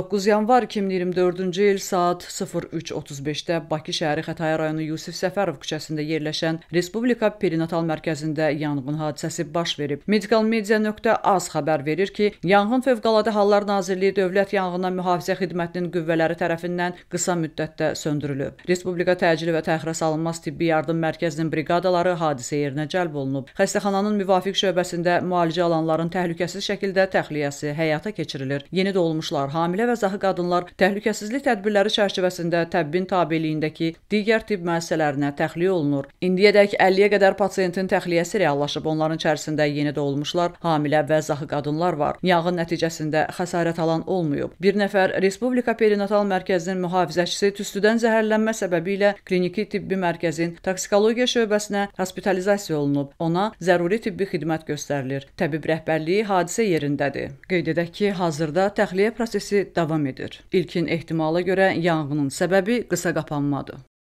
9 yanvar 2024-cü il saat 03:35-də Bakı şəhəri Xətai rayonu Yusif Səfərov küçəsində yerləşən Respublika Perinatal Mərkəzində yanğın hadisəsi baş verib. Medicalmedia.az xəbər verir ki, Yanğın Fövqəladə Hallar Nazirliyi Dövlət Yanğına Mühafizə Xidmətinin qüvvələri tərəfindən qısa müddətdə söndürülüb. Respublika Təcili və Təxirə Salınmaz Tibbi Yardım Mərkəzinin briqadaları hadisə yerinə cəlb olunub. Xəstəxananın müvafiq şöbəsində müalicə alanların təhlükəsiz şəkildə təxliyəsi həyata keçirilir. Yeni doğulmuşlar hamilə ailə və zahı qadınlar təhlükəsizlik tədbirləri çərçivəsində təbbin tabeliyindəki digər tibb müəssisələrinə təxliyə olunur. İndiyədək 50-yə qədər pasiyentin təxliyəsi reallaşıb, onların içərisində yeni doğulmuşlar, hamilə və zahı qadınlar var. Yanğın nəticəsində xəsarət alan olmayıb. Bir nəfər Respublika Perinatal Mərkəzinin mühafizəçisi tüstüdən zəhərlənmə səbəbi ilə kliniki tibbi mərkəzin toksikologiya şöbəsinə hospitalizasiya olunub. Ona zəruri tibbi xidmət göstərilir. Təbib rəhbərliyi hadisə yerindədir. Qeyd edək ki, hazırda təxliyə prosesi davam edir. İlkin ehtimala görə yanğının səbəbi qısa qapanmadır.